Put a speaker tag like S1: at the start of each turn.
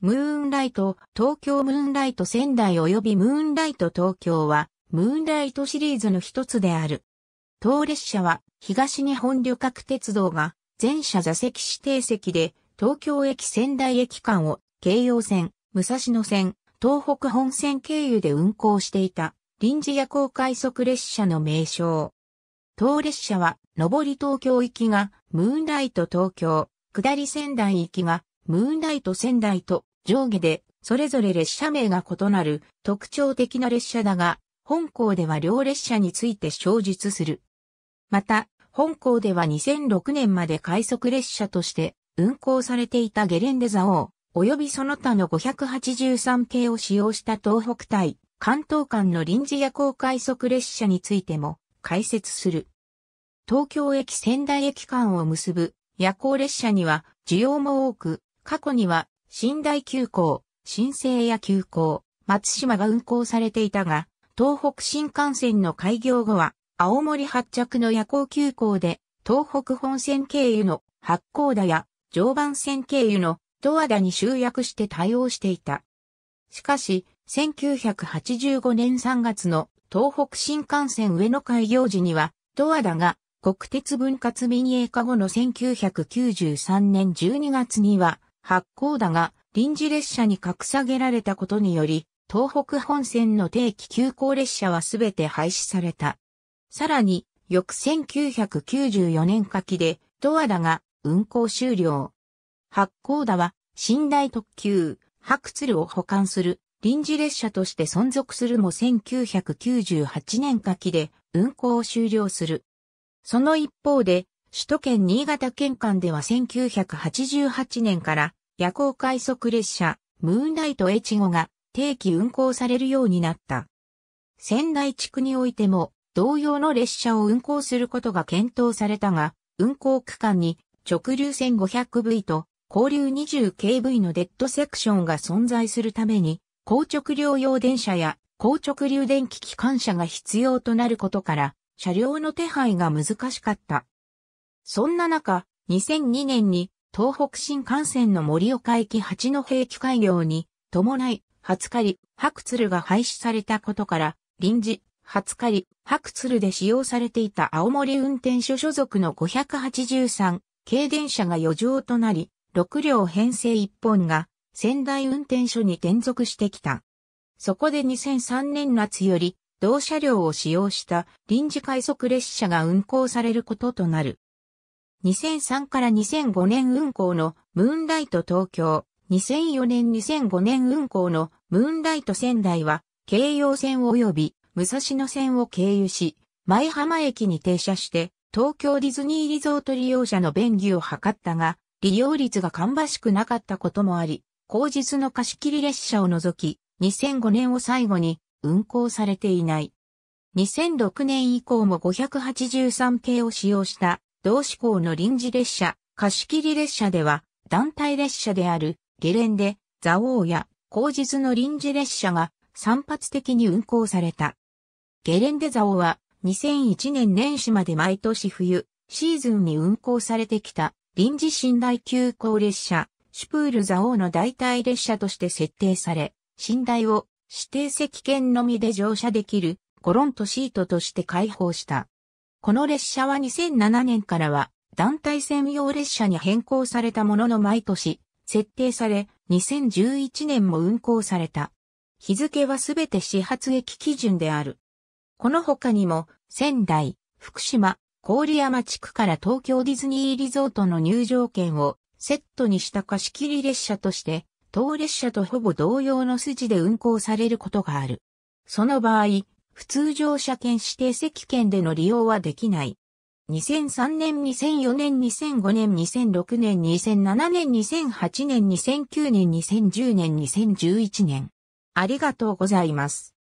S1: ムーンライト、東京ムーンライト仙台及びムーンライト東京は、ムーンライトシリーズの一つである。当列車は、東日本旅客鉄道が、全車座席指定席で、東京駅仙台駅間を、京葉線、武蔵野線、東北本線経由で運行していた、臨時夜行快速列車の名称。当列車は、上り東京行きが、ムーンライト東京、下り仙台行きが、ムーンライト仙台と上下でそれぞれ列車名が異なる特徴的な列車だが、本校では両列車について詳述する。また、本校では2006年まで快速列車として運行されていたゲレンデ座王、及びその他の583系を使用した東北対関東間の臨時夜行快速列車についても解説する。東京駅仙台駅間を結ぶ夜行列車には需要も多く、過去には新大急行、新生や急行、松島が運行されていたが、東北新幹線の開業後は、青森発着の夜行急行で、東北本線経由の八甲田や常磐線経由の十和田に集約して対応していた。しかし、1985年3月の東北新幹線上野開業時には、十和田が国鉄分割民営化後の1993年12月には、八甲田が臨時列車に格下げられたことにより、東北本線の定期急行列車はすべて廃止された。さらに、翌1994年夏季で、ドアだが運行終了。八甲田は、寝台特急、白鶴を保管する臨時列車として存続するも1998年夏季で運行を終了する。その一方で、首都圏新潟県間では1988年から夜行快速列車、ムーンライト越後が定期運行されるようになった。仙台地区においても同様の列車を運行することが検討されたが、運行区間に直流 1500V と交流 20kV のデッドセクションが存在するために、高直流用電車や高直流電気機関車が必要となることから、車両の手配が難しかった。そんな中、2002年に東北新幹線の盛岡駅八戸駅開業に伴い、初狩白鶴が廃止されたことから、臨時、初狩白鶴で使用されていた青森運転所所属の583系電車が余剰となり、6両編成1本が仙台運転所に転属してきた。そこで2003年夏より、同車両を使用した臨時快速列車が運行されることとなる。2003から2005年運行のムーンライト東京、2004年2005年運行のムーンライト仙台は、京葉線及び武蔵野線を経由し、舞浜駅に停車して、東京ディズニーリゾート利用者の便宜を図ったが、利用率が芳しくなかったこともあり、後日の貸し切り列車を除き、2005年を最後に運行されていない。2006年以降も583系を使用した同志向の臨時列車、貸切列車では、団体列車である、ゲレンデ、ザオーや、後日の臨時列車が散発的に運行された。ゲレンデオ王は、2001年年始まで毎年冬、シーズンに運行されてきた、臨時寝台急行列車、シュプールザオーの代替列車として設定され、寝台を指定席券のみで乗車できる、コロントシートとして開放した。この列車は2007年からは団体専用列車に変更されたものの毎年設定され2011年も運行された。日付はすべて始発駅基準である。この他にも仙台、福島、郡山地区から東京ディズニーリゾートの入場券をセットにした貸し切り列車として当列車とほぼ同様の筋で運行されることがある。その場合、普通乗車券指定席券での利用はできない。2003年、2004年、2005年、2006年、2007年、2008年、2009年、2010年、2011年。ありがとうございます。